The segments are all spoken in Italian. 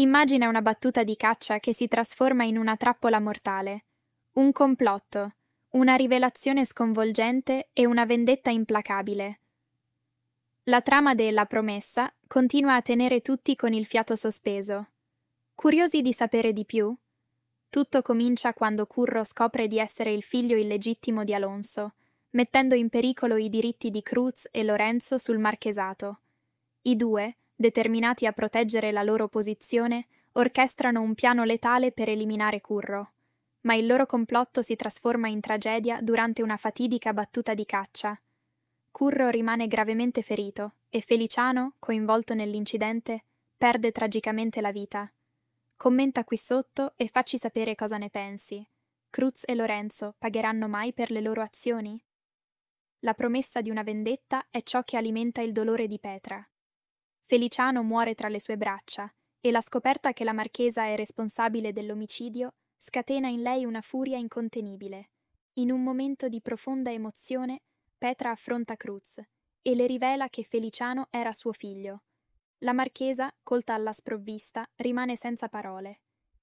Immagina una battuta di caccia che si trasforma in una trappola mortale, un complotto, una rivelazione sconvolgente e una vendetta implacabile. La trama della promessa continua a tenere tutti con il fiato sospeso. Curiosi di sapere di più? Tutto comincia quando Curro scopre di essere il figlio illegittimo di Alonso, mettendo in pericolo i diritti di Cruz e Lorenzo sul marchesato. I due, determinati a proteggere la loro posizione, orchestrano un piano letale per eliminare Curro. Ma il loro complotto si trasforma in tragedia durante una fatidica battuta di caccia. Curro rimane gravemente ferito e Feliciano, coinvolto nell'incidente, perde tragicamente la vita. Commenta qui sotto e facci sapere cosa ne pensi. Cruz e Lorenzo pagheranno mai per le loro azioni? La promessa di una vendetta è ciò che alimenta il dolore di Petra. Feliciano muore tra le sue braccia e la scoperta che la marchesa è responsabile dell'omicidio scatena in lei una furia incontenibile. In un momento di profonda emozione, Petra affronta Cruz e le rivela che Feliciano era suo figlio. La marchesa, colta alla sprovvista, rimane senza parole.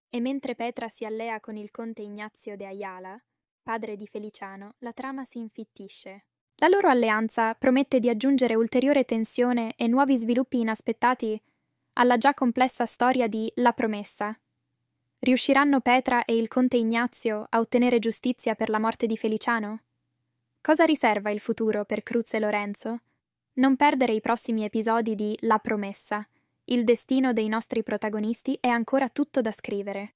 E mentre Petra si allea con il conte Ignazio de Ayala, padre di Feliciano, la trama si infittisce. La loro alleanza promette di aggiungere ulteriore tensione e nuovi sviluppi inaspettati alla già complessa storia di La promessa. Riusciranno Petra e il conte Ignazio a ottenere giustizia per la morte di Feliciano? Cosa riserva il futuro per Cruz e Lorenzo? Non perdere i prossimi episodi di La promessa. Il destino dei nostri protagonisti è ancora tutto da scrivere.